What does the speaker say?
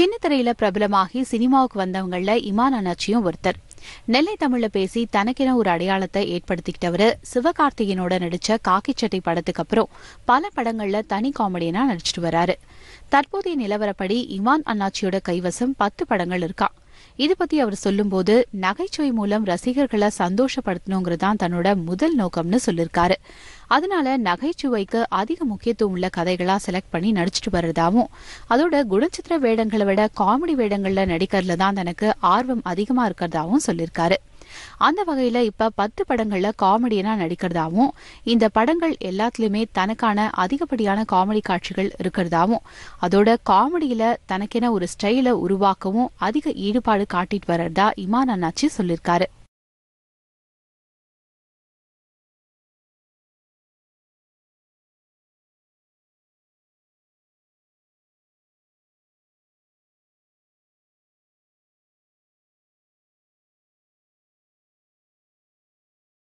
சின்ன திரையில பிரபலமாகி சினிமாவுக்கு வந்தவங்கள இமான் அண்ணாச்சியும் ஒருத்தர் நெல்லை தமிழ்ல பேசி தனக்கென ஒரு அடையாளத்தை ஏற்படுத்திக்கிட்டவர் சிவகார்த்திகனோட நடிச்ச காக்கிச்சட்டை படத்துக்கு அப்புறம் பல படங்கள்ல தனி காமெடியனா நடிச்சிட்டு வராரு தற்போதைய நிலவரப்படி இமான் அண்ணாச்சியோட கைவசம் பத்து படங்கள் இருக்கா இது பத்தி அவர் சொல்லும்போது நகைச்சுவை மூலம் ரசிகர்களை சந்தோஷப்படுத்தணுங்கிறது தன்னோட முதல் நோக்கம்னு சொல்லிருக்காரு அதனால நகைச்சுவைக்கு அதிக முக்கியத்துவம் உள்ள கதைகளா செலக்ட் பண்ணி நடிச்சிட்டு வர்றதாவும் அதோட குணச்சித்திர வேடங்களை விட காமெடி வேடங்கள்ல நடிக்கிறதுல தான் தனக்கு ஆர்வம் அதிகமா இருக்கிறதாவும் சொல்லியிருக்காரு அந்த வகையில இப்ப பத்து படங்கள்ல காமெடியனா நடிக்கிறதாவும் இந்த படங்கள் எல்லாத்துலயுமே தனக்கான அதிகப்படியான காமெடி காட்சிகள் இருக்கிறதாவும் அதோட காமெடியில தனக்கென ஒரு ஸ்டைல உருவாக்கவும் அதிக ஈடுபாடு காட்டிட்டு வர்றதா இமான் அண்ணாச்சி சொல்லியிருக்காரு